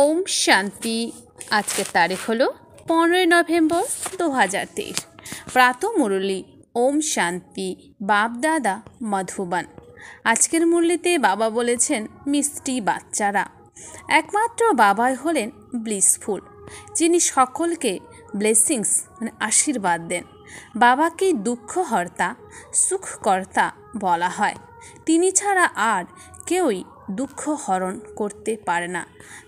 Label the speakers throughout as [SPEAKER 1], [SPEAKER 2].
[SPEAKER 1] ওম শান্তি আজকের তারিখ হলো পনেরোই নভেম্বর দু হাজার তেইশ প্রাত মুরলী ওম শান্তি বাপ দাদা মধুবন আজকের মুরলিতে বাবা বলেছেন মিষ্টি বাচ্চারা একমাত্র বাবাই হলেন ব্লিসফুল যিনি সকলকে ব্লেসিংস মানে আশীর্বাদ দেন বাবাকে দুঃখহর্তা সুখকর্তা বলা হয় তিনি ছাড়া আর কেউই দুঃখ হরণ করতে পারে না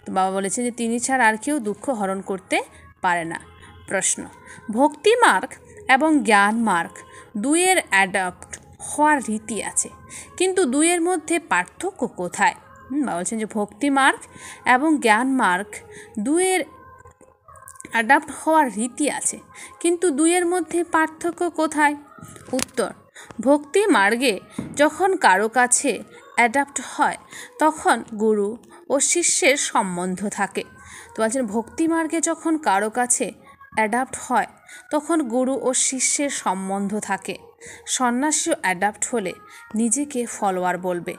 [SPEAKER 1] তো বাবা বলেছে যে তিনি ছাড়া আর কেউ দুঃখ হরণ করতে পারে না প্রশ্ন ভক্তি মার্ক এবং জ্ঞান মার্ক দুইয়ের অ্যাডাপ্ট হওয়ার রীতি আছে কিন্তু দুইয়ের মধ্যে পার্থক্য কোথায় বাবা বলছেন যে ভক্তি মার্ক এবং জ্ঞান মার্ক দুয়ের অ্যাডাপ্ট হওয়ার রীতি আছে কিন্তু দুয়ের মধ্যে পার্থক্য কোথায় উত্তর ভক্তি মার্গে যখন কারো কাছে অ্যাডাপ্ট হয় তখন গুরু ও শিষ্যের সম্বন্ধ থাকে তো বলছেন ভক্তিমার্গে যখন কারো কাছে অ্যাডাপ্ট হয় তখন গুরু ও শিষ্যের সম্বন্ধ থাকে সন্ন্যাসীও অ্যাডাপ্ট হলে নিজেকে ফলোয়ার বলবে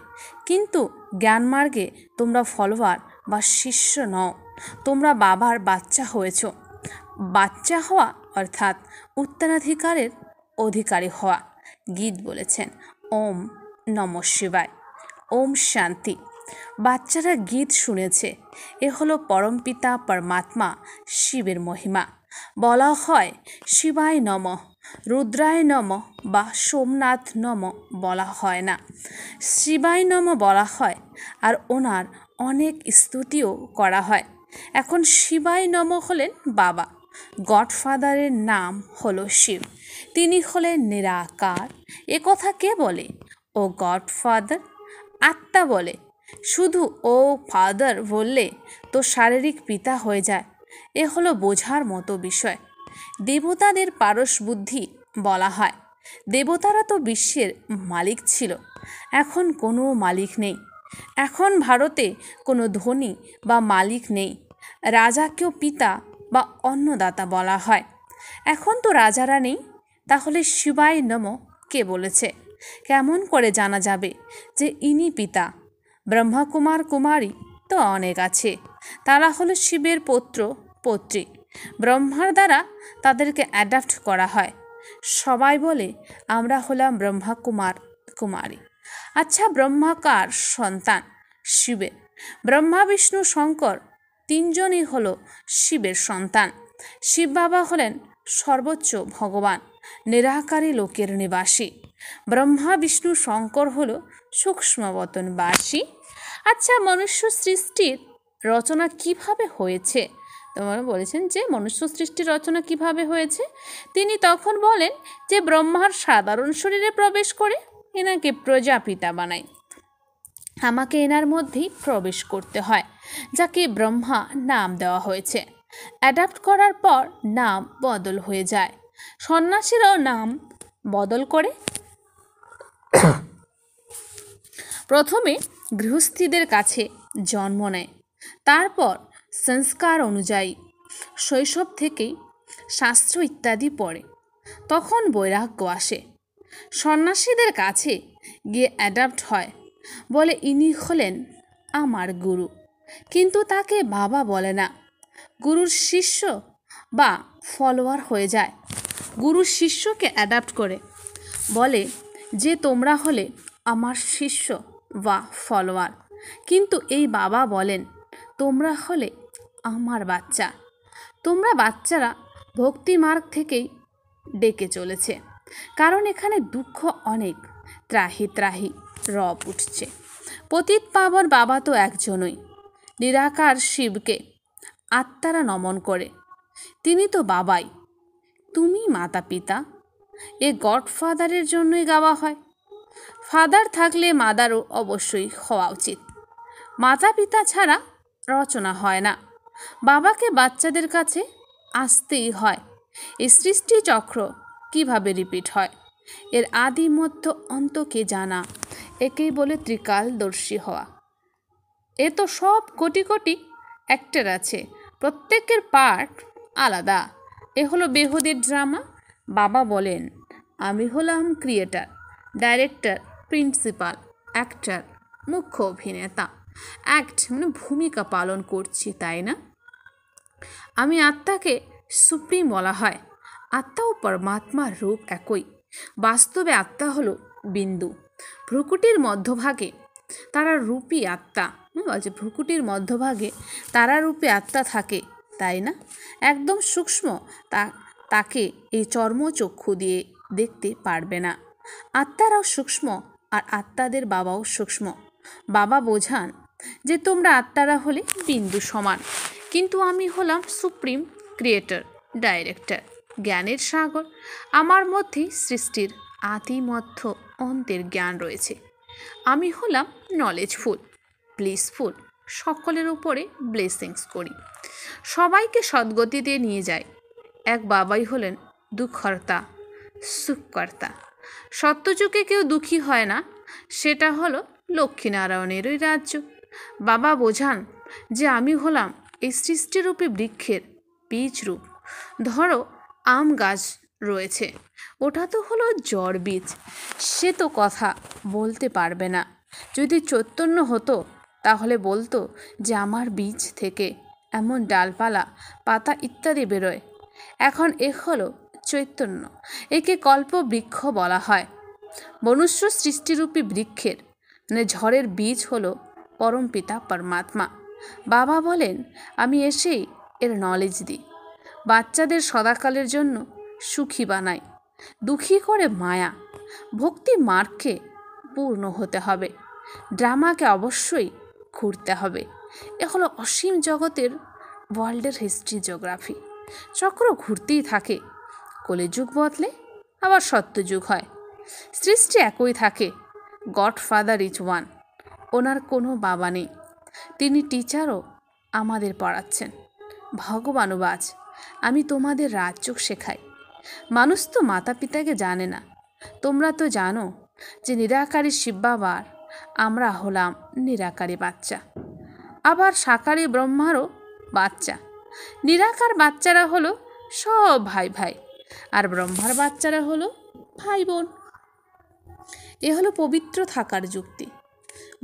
[SPEAKER 1] কিন্তু জ্ঞানমার্গে তোমরা ফলোয়ার বা শিষ্য নও তোমরা বাবার বাচ্চা হয়েছ বাচ্চা হওয়া অর্থাৎ উত্তরাধিকারের অধিকারী হওয়া গীত বলেছেন ওম নম শিবায় ওম শান্তি বাচ্চারা গীত শুনেছে এ হলো পরমপিতা পরমাত্মা শিবের মহিমা বলা হয় শিবায় নম রুদ্রায় নম বা সোমনাথ নম বলা হয় না শিবায় নম বলা হয় আর ওনার অনেক স্তুতিও করা হয় এখন শিবায় নম হলেন বাবা গডফাদারের নাম হলো শিব তিনি হলেন নিরাকার এ কথা কে বলে ও গডফাদার আত্মা বলে শুধু ও ফাদার বললে তো শারীরিক পিতা হয়ে যায় এ হলো বোঝার মতো বিষয় দেবতাদের পারস বুদ্ধি বলা হয় দেবতারা তো বিশ্বের মালিক ছিল এখন কোনো মালিক নেই এখন ভারতে কোনো ধনী বা মালিক নেই রাজাকেও পিতা বা অন্নদাতা বলা হয় এখন তো রাজারা নেই তাহলে শিবাই নম কে বলেছে কেমন করে জানা যাবে যে ইনি পিতা ব্রহ্মকুমার কুমারী তো অনেক আছে তারা হলো শিবের পত্র পত্রী ব্রহ্মার দ্বারা তাদেরকে অ্যাডাপ্ট করা হয় সবাই বলে আমরা হলাম ব্রহ্মাকুমার কুমারী আচ্ছা ব্রহ্মাকার সন্তান শিবের ব্রহ্মা বিষ্ণু শঙ্কর তিনজনই হল শিবের সন্তান শিব বাবা হলেন সর্বোচ্চ ভগবান নিরাকারী লোকের নিবাসী ব্রহ্মা বিষ্ণু শঙ্কর হল সূক্ষ্মবতনবাসী আচ্ছা মনুষ্য সৃষ্টির রচনা কিভাবে হয়েছে তোমার বলেছেন যে মনুষ্য সৃষ্টির রচনা কিভাবে হয়েছে তিনি তখন বলেন যে ব্রহ্মার সাধারণ শরীরে প্রবেশ করে এনাকে প্রজাপিতা বানায় আমাকে এনার মধ্যেই প্রবেশ করতে হয় যাকে ব্রহ্মা নাম দেওয়া হয়েছে অ্যাডাপ্ট করার পর নাম বদল হয়ে যায় সন্ন্যাসীরাও নাম বদল করে প্রথমে গৃহস্থীদের কাছে জন্ম নেয় তারপর সংস্কার অনুযায়ী শৈশব থেকেই শাস্ত্র ইত্যাদি পড়ে তখন বৈরাগ্য আসে সন্ন্যাসীদের কাছে গিয়ে অ্যাডাপ্ট হয় বলে ইনি হলেন আমার গুরু কিন্তু তাকে বাবা বলে না গুরুর শিষ্য বা ফলোয়ার হয়ে যায় গুরু শিষ্যকে অ্যাডাপ্ট করে বলে যে তোমরা হলে আমার শিষ্য বা ফলোয়ার কিন্তু এই বাবা বলেন তোমরা হলে আমার বাচ্চা তোমরা বাচ্চারা ভক্তি মার্গ থেকেই ডেকে চলেছে কারণ এখানে দুঃখ অনেক ত্রাহি ত্রাহি রব উঠছে পতিত পাবন বাবা তো একজনই নিরাকার শিবকে আত্মারা নমন করে তিনি তো বাবাই তুমি মাতা পিতা এ গডফাদারের জন্যই গাওয়া হয় ফাদার থাকলে মাদারও অবশ্যই হওয়া উচিত মাতা পিতা ছাড়া রচনা হয় না বাবাকে বাচ্চাদের কাছে আসতেই হয় সৃষ্টি সৃষ্টিচক্র কিভাবে রিপিট হয় এর আদি মধ্য অন্তকে জানা একেই বলে ত্রিকালদর্শী হওয়া এ তো সব কোটি কোটি অ্যাক্টর আছে প্রত্যেকের পার্ট আলাদা এ হলো বেহুদের ড্রামা বাবা বলেন আমি হলাম ক্রিয়েটার ডাইরেক্টর প্রিন্সিপাল অ্যাক্টার মুখ্য অভিনেতা অ্যাক্ট মানে ভূমিকা পালন করছি তাই না আমি আত্মাকে সুপ্রিম বলা হয় আত্মা ও পরমাত্মার রূপ একই বাস্তবে আত্মা হলো বিন্দু ভ্রুকুটির মধ্যভাগে তারা রূপী আত্মা বলছে ভ্রুকুটির মধ্যভাগে তারা রূপে আত্মা থাকে তাই না একদম সূক্ষ্ম তা তাকে এই চর্মচক্ষু দিয়ে দেখতে পারবে না আত্মারাও সূক্ষ্ম আর আত্মাদের বাবাও সূক্ষ্ম বাবা বোঝান যে তোমরা আত্মারা হলে বিন্দু সমান কিন্তু আমি হলাম সুপ্রিম ক্রিয়েটর ডাইরেক্টর জ্ঞানের সাগর আমার মধ্যেই সৃষ্টির আতিমধ্য অন্তের জ্ঞান রয়েছে আমি হলাম নলেজফুল ব্লিসফুল সকলের উপরে ব্লেসিংস করি সবাইকে সদ্গতিতে নিয়ে যায় এক বাবাই হলেন দুঃখর্তা সুখকর্তা সত্যযুগে কেউ দুঃখী হয় না সেটা হলো লক্ষ্মীনারায়ণেরই রাজ্য বাবা বোঝান যে আমি হলাম এই সৃষ্টিরূপী বৃক্ষের বীজ রূপ ধরো আম গাছ রয়েছে ওটা তো হলো জ্বর বীজ সে তো কথা বলতে পারবে না যদি চৈতন্য হতো তাহলে বলতো যে আমার বীজ থেকে এমন ডালপালা পাতা ইত্যাদি বেরোয় এখন এ হলো চৈতন্য একে কল্প বৃক্ষ বলা হয় মনুষ্য সৃষ্টিরূপী বৃক্ষের মানে ঝড়ের বীজ হলো পিতা পরমাত্মা বাবা বলেন আমি এসেই এর নলেজ দিই বাচ্চাদের সদাকালের জন্য সুখী বানাই দুঃখী করে মায়া ভক্তি মার্গকে পূর্ণ হতে হবে ড্রামাকে অবশ্যই ঘুরতে হবে এ হলো অসীম জগতের ওয়ার্ল্ডের হিস্ট্রি জিওগ্রাফি চক্র ঘুরতেই থাকে কলেযুগ বদলে আবার সত্যযুগ হয় সৃষ্টি একই থাকে গডফাদার ইজ ওয়ান ওনার কোনো বাবা নেই তিনি টিচারও আমাদের পড়াচ্ছেন ভগবানও বাজ আমি তোমাদের রাজযোগ শেখাই মানুষ তো মাতা পিতাকে জানে না তোমরা তো জানো যে নিরাকারী শিব বাবার আমরা হলাম নিরাকারী বাচ্চা আবার সাকারী ব্রহ্মারও বাচ্চা নিরাকার বাচ্চারা হলো সব ভাই ভাই আর ব্রহ্মার বাচ্চারা হলো ভাই বোন এ হলো পবিত্র থাকার যুক্তি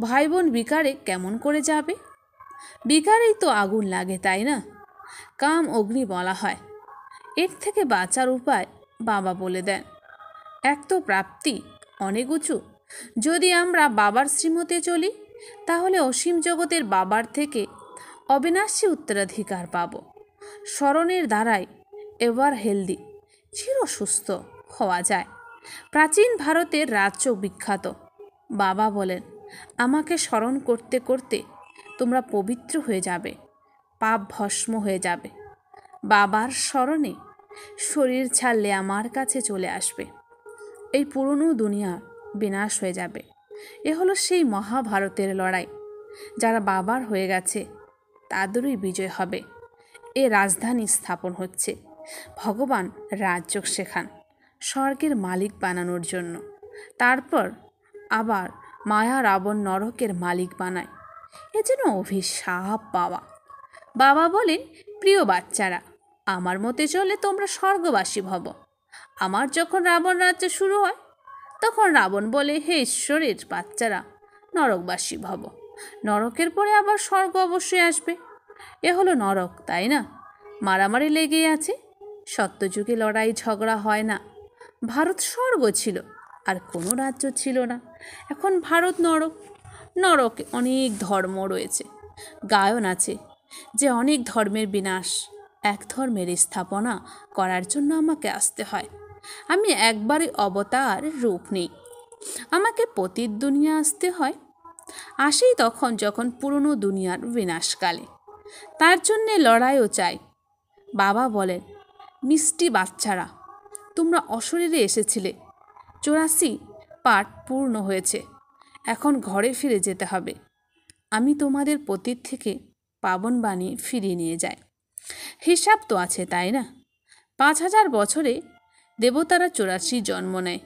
[SPEAKER 1] ভাই বোন বিকারে কেমন করে যাবে বিকারেই তো আগুন লাগে তাই না কাম অগ্নি বলা হয় এর থেকে বাঁচার উপায় বাবা বলে দেন এক তো প্রাপ্তি অনেক উঁচু যদি আমরা বাবার শ্রীমতে চলি তাহলে অসীম জগতের বাবার থেকে অবিনাশী উত্তরাধিকার পাব স্মরণের দ্বারাই এভার হেলদি চির সুস্থ হওয়া যায় প্রাচীন ভারতের রাজ্য বিখ্যাত বাবা বলেন আমাকে স্মরণ করতে করতে তোমরা পবিত্র হয়ে যাবে পাপ ভস্ম হয়ে যাবে বাবার স্মরণে শরীর ছাড়লে আমার কাছে চলে আসবে এই পুরনো দুনিয়া বিনাশ হয়ে যাবে এ হলো সেই মহাভারতের লড়াই যারা বাবার হয়ে গেছে আদরেই বিজয় হবে এ রাজধানী স্থাপন হচ্ছে ভগবান রাজযোগ শেখান স্বর্গের মালিক বানানোর জন্য তারপর আবার মায়া রাবণ নরকের মালিক বানায় এ যেন অভিশাপ পাওয়া বাবা বলেন প্রিয় বাচ্চারা আমার মতে চলে তোমরা স্বর্গবাসী ভব আমার যখন রাবণ রাজ্য শুরু হয় তখন রাবণ বলে হে ঈশ্বরের বাচ্চারা নরকবাসী ভব নরকের পরে আবার স্বর্গ অবশ্যই আসবে এ হলো নরক তাই না মারামারি লেগে আছে সত্যযুগে লড়াই ঝগড়া হয় না ভারত স্বর্গ ছিল আর কোনো রাজ্য ছিল না এখন ভারত নরক নরকে অনেক ধর্ম রয়েছে গায়ন আছে যে অনেক ধর্মের বিনাশ এক ধর্মের স্থাপনা করার জন্য আমাকে আসতে হয় আমি একবারই অবতার রূপ নেই আমাকে পতির দুনিয়া আসতে হয় আসেই তখন যখন পুরনো দুনিয়ার বিনাশকালে তার জন্যে লড়াইও চাই বাবা বলেন মিষ্টি বাচ্চারা তোমরা অশরীরে এসেছিলে চোরাশি পাঠ পূর্ণ হয়েছে এখন ঘরে ফিরে যেতে হবে আমি তোমাদের পতীর থেকে পাবন বানিয়ে ফিরিয়ে নিয়ে যাই হিসাব তো আছে তাই না পাঁচ হাজার বছরে দেবতারা চোরাশি জন্ম নেয়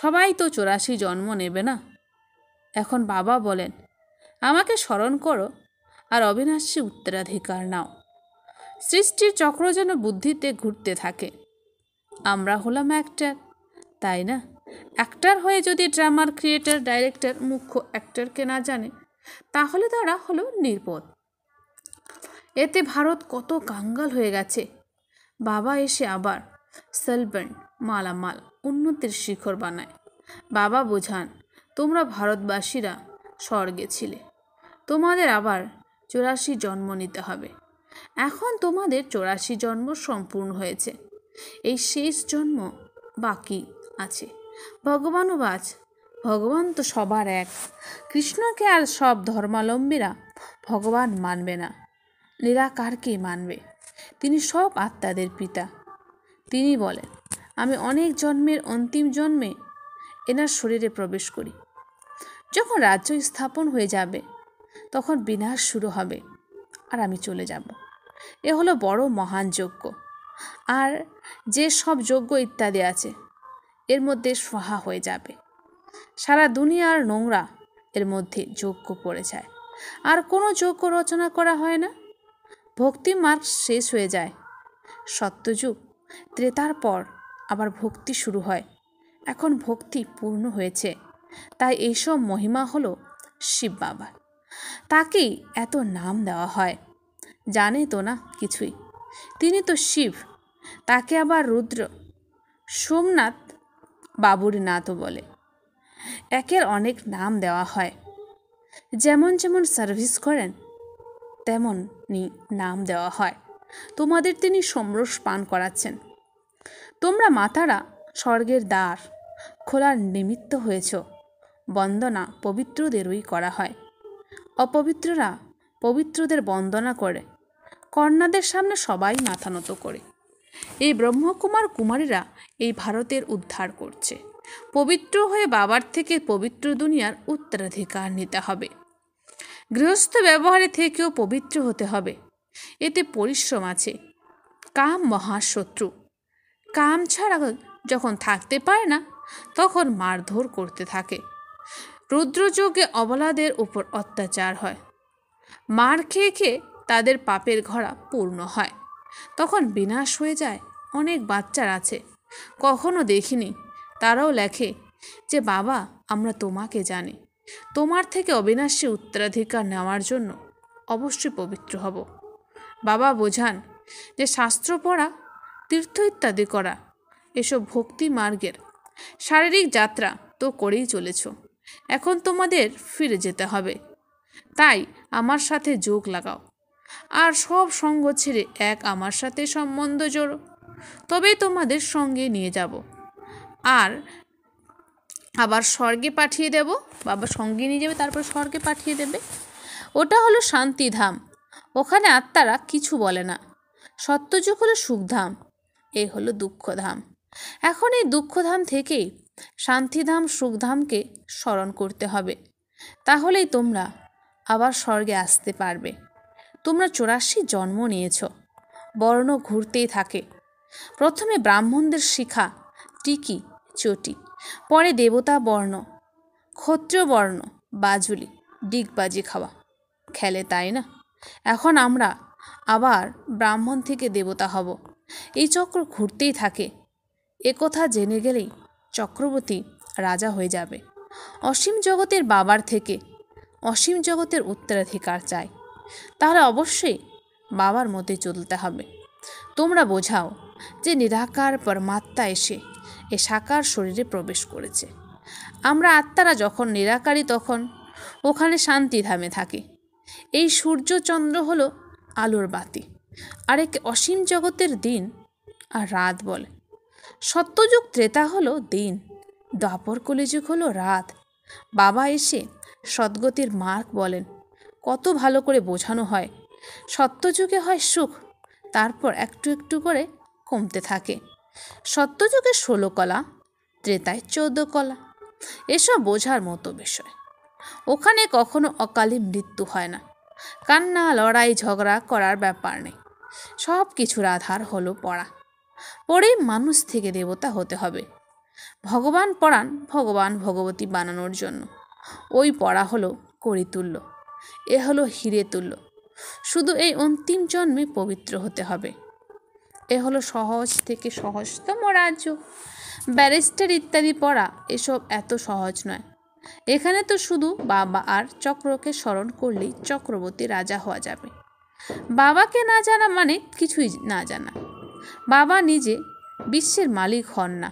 [SPEAKER 1] সবাই তো চোরাশি জন্ম নেবে না এখন বাবা বলেন আমাকে স্মরণ করো আর অবিনাশ্যে উত্তরাধিকার নাও সৃষ্টির চক্র যেন বুদ্ধিতে ঘুরতে থাকে আমরা হলাম অ্যাক্টার তাই না অ্যাক্টার হয়ে যদি ড্রামার ক্রিয়েটার ডাইরেক্টর মুখ্য অ্যাক্টারকে না জানে তাহলে তারা হলো নির্বোধ এতে ভারত কত কাঙ্গাল হয়ে গেছে বাবা এসে আবার সেলবেন্ট মালামাল উন্নতির শিখর বানায় বাবা বোঝান তোমরা ভারতবাসীরা স্বর্গে ছিলে তোমাদের আবার চৌরাশি জন্ম নিতে হবে এখন তোমাদের চৌরাশি জন্ম সম্পূর্ণ হয়েছে এই শেষ জন্ম বাকি আছে ভগবানও বাজ ভগবান তো সবার এক কৃষ্ণকে আর সব ধর্মালম্বীরা ভগবান মানবে না নিরাকারকে মানবে তিনি সব আত্মাদের পিতা তিনি বলেন আমি অনেক জন্মের অন্তিম জন্মে এনার শরীরে প্রবেশ করি যখন রাজ্য স্থাপন হয়ে যাবে তখন বিনাশ শুরু হবে আর আমি চলে যাব এ হলো বড় মহান যজ্ঞ আর যে সব যজ্ঞ ইত্যাদি আছে এর মধ্যে সোহা হয়ে যাবে সারা দুনিয়ার নোংরা এর মধ্যে যজ্ঞ পড়ে যায় আর কোনো যজ্ঞ রচনা করা হয় না ভক্তি মার্গ শেষ হয়ে যায় সত্যযুগ ত্রেতার পর আবার ভক্তি শুরু হয় এখন ভক্তি পূর্ণ হয়েছে তাই এইসব মহিমা হলো শিব বাবা তাকেই এত নাম দেওয়া হয় জানে তো না কিছুই তিনি তো শিব তাকে আবার রুদ্র সোমনাথ বাবুর নাথও বলে একের অনেক নাম দেওয়া হয় যেমন যেমন সার্ভিস করেন তেমনই নাম দেওয়া হয় তোমাদের তিনি সমরস পান করাচ্ছেন তোমরা মাতারা স্বর্গের দ্বার খোলার নিমিত্ত হয়েছ বন্দনা পবিত্রদেরই করা হয় অপবিত্ররা পবিত্রদের বন্দনা করে কন্যাদের সামনে সবাই মাথা নত করে এই ব্রহ্মকুমার কুমারীরা এই ভারতের উদ্ধার করছে পবিত্র হয়ে বাবার থেকে পবিত্র দুনিয়ার উত্তরাধিকার নিতে হবে গৃহস্থ ব্যবহারে থেকেও পবিত্র হতে হবে এতে পরিশ্রম আছে কাম মহাশত্রু কাম ছাড়া যখন থাকতে পারে না তখন মারধর করতে থাকে রুদ্রযোগে অবলাদের উপর অত্যাচার হয় মার খেয়ে খেয়ে তাদের পাপের ঘরা পূর্ণ হয় তখন বিনাশ হয়ে যায় অনেক বাচ্চার আছে কখনো দেখিনি তারাও লেখে যে বাবা আমরা তোমাকে জানি তোমার থেকে অবিনাশী উত্তরাধিকার নেওয়ার জন্য অবশ্যই পবিত্র হব বাবা বোঝান যে শাস্ত্র পড়া তীর্থ ইত্যাদি করা এসব ভক্তি মার্গের শারীরিক যাত্রা তো করেই চলেছ এখন তোমাদের ফিরে যেতে হবে তাই আমার সাথে যোগ লাগাও আর সব সঙ্গ ছেড়ে এক আমার সাথে সম্বন্ধ জোড়ো তবেই তোমাদের সঙ্গে নিয়ে যাব আর আবার স্বর্গে পাঠিয়ে দেব বাবা সঙ্গে নিয়ে যাবে তারপর স্বর্গে পাঠিয়ে দেবে ওটা হলো শান্তিধাম ওখানে আত্মারা কিছু বলে না সত্যযুগ হলো সুখধাম এ হলো দুঃখধাম এখন এই দুঃখধাম থেকেই শান্তিধাম সুখধামকে স্মরণ করতে হবে তাহলেই তোমরা আবার স্বর্গে আসতে পারবে তোমরা চৌরাশি জন্ম নিয়েছ বর্ণ ঘুরতেই থাকে প্রথমে ব্রাহ্মণদের শিখা টিকি চটি পরে দেবতা বর্ণ ক্ষত্রিয় বর্ণ বাজুলি ডিগবাজি খাওয়া খেলে তাই না এখন আমরা আবার ব্রাহ্মণ থেকে দেবতা হব এই চক্র ঘুরতেই থাকে একথা জেনে গেলেই চক্রবর্তী রাজা হয়ে যাবে অসীম জগতের বাবার থেকে অসীম জগতের উত্তরাধিকার চায় তাহলে অবশ্যই বাবার মতে চলতে হবে তোমরা বোঝাও যে নিরাকার পরমাত্মা এসে এ সাকার শরীরে প্রবেশ করেছে আমরা আত্মারা যখন নিরাকারি তখন ওখানে শান্তি ধামে থাকি এই সূর্যচন্দ্র হলো আলোর বাতি আর একে অসীম জগতের দিন আর রাত বলে সত্যযুগ ত্রেতা হলো দিন দ্বাপর কলিযুগ হলো রাত বাবা এসে সদ্গতির মার্ক বলেন কত ভালো করে বোঝানো হয় সত্যযুগে হয় সুখ তারপর একটু একটু করে কমতে থাকে সত্যযুগে ষোলো কলা ত্রেতায় চোদ্দ কলা এসব বোঝার মতো বিষয় ওখানে কখনো অকালে মৃত্যু হয় না কান্না লড়াই ঝগড়া করার ব্যাপার নেই সব কিছুর আধার হলো পড়া পরে মানুষ থেকে দেবতা হতে হবে ভগবান পড়ান ভগবান ভগবতী বানানোর জন্য ওই পড়া হলো করিতুল্য এ হলো হিরে তুল্য শুধু এই অন্তিম জন্মে পবিত্র হতে হবে এ হলো সহজ থেকে সহজতম রাজ্য ব্যারিস্টার ইত্যাদি পড়া এসব এত সহজ নয় এখানে তো শুধু বাবা আর চক্রকে স্মরণ করলেই চক্রবর্তী রাজা হওয়া যাবে বাবাকে না জানা মানে কিছুই না জানা বাবা নিজে বিশ্বের মালিক হন না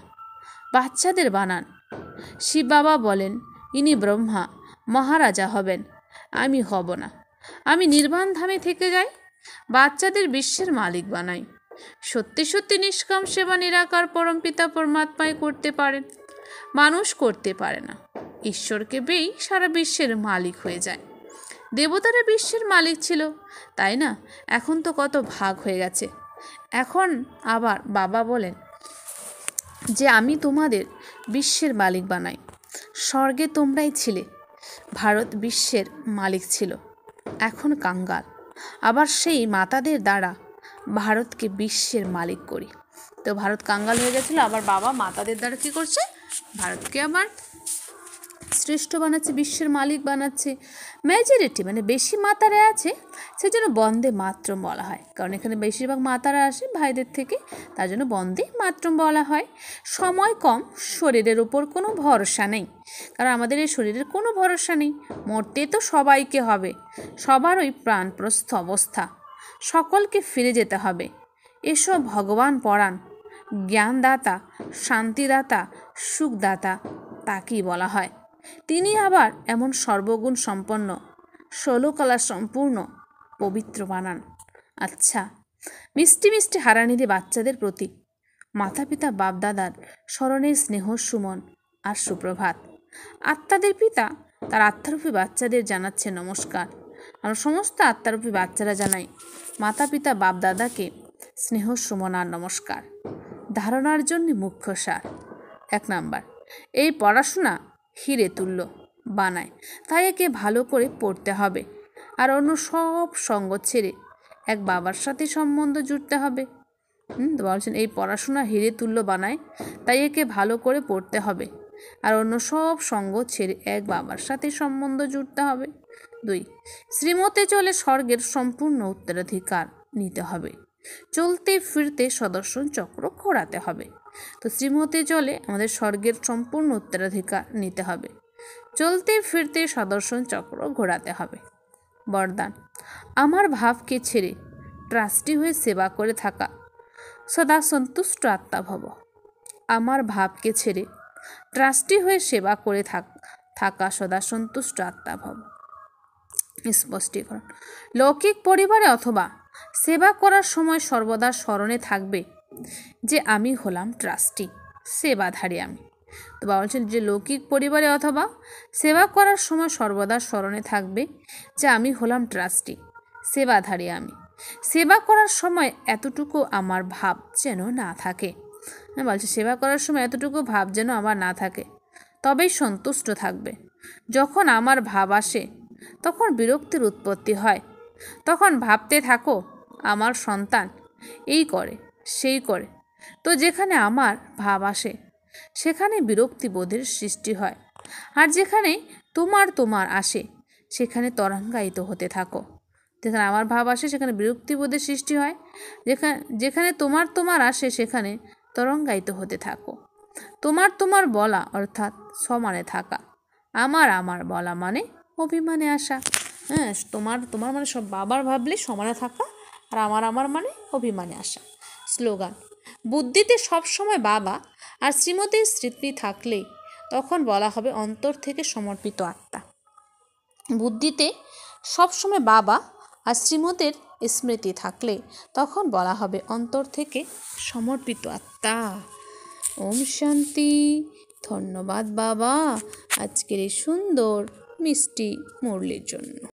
[SPEAKER 1] বাচ্চাদের বানান শিব বাবা বলেন ইনি ব্রহ্মা মহারাজা হবেন আমি হব না আমি নির্বাণ ধামে থেকে যাই বাচ্চাদের বিশ্বের মালিক বানাই সত্যি সত্যি নিষ্কাম সেবা নিরাকার পিতা পরমাত্মায় করতে পারেন মানুষ করতে পারে না ঈশ্বরকে বেই সারা বিশ্বের মালিক হয়ে যায় দেবতারা বিশ্বের মালিক ছিল তাই না এখন তো কত ভাগ হয়ে গেছে এখন আবার বাবা বলেন যে আমি তোমাদের বিশ্বের মালিক বানাই স্বর্গে তোমরাই ছিলে ভারত বিশ্বের মালিক ছিল এখন কাঙ্গাল আবার সেই মাতাদের দ্বারা ভারতকে বিশ্বের মালিক করি তো ভারত কাঙ্গাল হয়ে গেছিলো আবার বাবা মাতাদের দ্বারা কী করছে ভারতকে আবার শ্রেষ্ঠ বানাচ্ছে বিশ্বের মালিক বানাচ্ছে মেজরিটি মানে বেশি মাতারা আছে সেজন্য বন্দে মাত্রম বলা হয় কারণ এখানে বেশিরভাগ মাতারা আসে ভাইদের থেকে তার জন্য বন্দে মাত্রম বলা হয় সময় কম শরীরের ওপর কোনো ভরসা নেই কারণ আমাদের এই শরীরের কোনো ভরসা নেই মরতে তো সবাইকে হবে সবার ওই প্রাণপ্রস্থ অবস্থা সকলকে ফিরে যেতে হবে এসব ভগবান পড়ান জ্ঞানদাতা শান্তিদাতা সুখদাতা তাকেই বলা হয় তিনি আবার এমন সর্বগুণ সম্পন্ন ষোলকলা সম্পূর্ণ পবিত্র বানান আচ্ছা মিষ্টি মিষ্টি হারানিরে বাচ্চাদের প্রতি মাতা পিতা বাপদাদার স্মরণে স্নেহ সুমন আর সুপ্রভাত আত্মাদের পিতা তার আত্মারূপী বাচ্চাদের জানাচ্ছে নমস্কার আর সমস্ত আত্মারূপী বাচ্চারা জানায় মাতা পিতা বাপদাদাকে স্নেহ সুমন আর নমস্কার ধারণার জন্য মুখ্য সার এক নাম্বার এই পড়াশোনা হিরে তুল্য বানায় তাই একে ভালো করে পড়তে হবে আর অন্য সব সঙ্গ ছেড়ে এক বাবার সাথে সম্বন্ধ জুড়তে হবে হুম বলছেন এই পড়াশোনা হিরে তুল্য বানায় তাই একে ভালো করে পড়তে হবে আর অন্য সব সঙ্গ ছেড়ে এক বাবার সাথে সম্বন্ধ জুড়তে হবে দুই শ্রীমতে চলে স্বর্গের সম্পূর্ণ উত্তরাধিকার নিতে হবে চলতে ফিরতে সদর্শন চক্র ঘোরাতে হবে তো শ্রীমতে চলে আমাদের স্বর্গের সম্পূর্ণ উত্তরাধিকার নিতে হবে চলতে ফিরতে সদর্শন চক্র ঘোরাতে হবে বরদান আমার ভাবকে ছেড়ে ট্রাস্টি হয়ে সেবা করে থাকা সদা সন্তুষ্ট আত্মা ভব আমার ভাবকে ছেড়ে ট্রাস্টি হয়ে সেবা করে থাক থাকা সদা সন্তুষ্ট আত্মা ভব স্পষ্টীকরণ লৌকিক পরিবারে অথবা সেবা করার সময় সর্বদা স্মরণে থাকবে যে আমি হলাম ট্রাস্টি সেবাধারী আমি তো বাবা বলছেন যে লৌকিক পরিবারে অথবা সেবা করার সময় সর্বদা স্মরণে থাকবে যে আমি হলাম ট্রাস্টি সেবাধারী আমি সেবা করার সময় এতটুকু আমার ভাব যেন না থাকে হ্যাঁ, বলছে সেবা করার সময় এতটুকু ভাব যেন আমার না থাকে তবেই সন্তুষ্ট থাকবে যখন আমার ভাব আসে তখন বিরক্তির উৎপত্তি হয় তখন ভাবতে থাকো আমার সন্তান এই করে সেই করে তো যেখানে আমার ভাব আসে সেখানে বিরক্তিবোধের সৃষ্টি হয় আর যেখানে তোমার তোমার আসে সেখানে তরঙ্গায়িত হতে থাকো যেখানে আমার ভাব আসে সেখানে বিরক্তিবোধের সৃষ্টি হয় যেখানে যেখানে তোমার তোমার আসে সেখানে তরঙ্গায়িত হতে থাকো তোমার তোমার বলা অর্থাৎ সমানে থাকা আমার আমার বলা মানে অভিমানে আসা হ্যাঁ তোমার তোমার মানে সব বাবার ভাবলে সমানে থাকা আর আমার আমার মানে অভিমানে আসা স্লোগান বুদ্ধিতে সবসময় বাবা আর শ্রীমতীর স্মৃতি থাকলে তখন বলা হবে অন্তর থেকে সমর্পিত আত্মা বুদ্ধিতে সবসময় বাবা আর শ্রীমতের স্মৃতি থাকলে তখন বলা হবে অন্তর থেকে সমর্পিত আত্মা ওম শান্তি ধন্যবাদ বাবা আজকের এই সুন্দর মিষ্টি মুরলির জন্য